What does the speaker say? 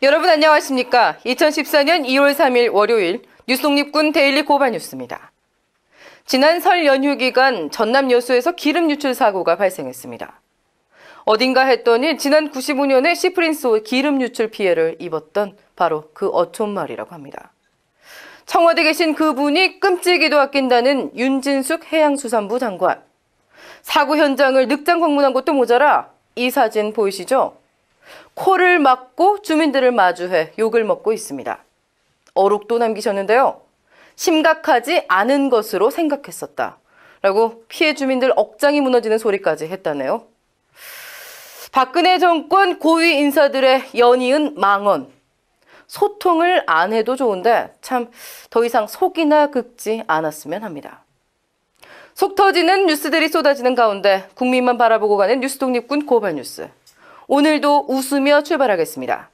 여러분 안녕하십니까? 2014년 2월 3일 월요일 뉴스독립군 데일리 고발 뉴스입니다. 지난 설 연휴 기간 전남 여수에서 기름 유출 사고가 발생했습니다. 어딘가 했더니 지난 95년에 시프린스호 기름 유출 피해를 입었던 바로 그 어촌마을이라고 합니다. 청와대 계신 그분이 끔찍이도 아낀다는 윤진숙 해양수산부 장관. 사고 현장을 늑장 방문한 것도 모자라 이 사진 보이시죠? 코를 막고 주민들을 마주해 욕을 먹고 있습니다. 어록도 남기셨는데요. 심각하지 않은 것으로 생각했었다. 라고 피해 주민들 억장이 무너지는 소리까지 했다네요. 박근혜 정권 고위 인사들의 연이은 망언. 소통을 안 해도 좋은데 참 더 이상 속이나 긁지 않았으면 합니다. 속 터지는 뉴스들이 쏟아지는 가운데 국민만 바라보고 가는 뉴스 독립군 고발 뉴스. 오늘도 웃으며 출발하겠습니다.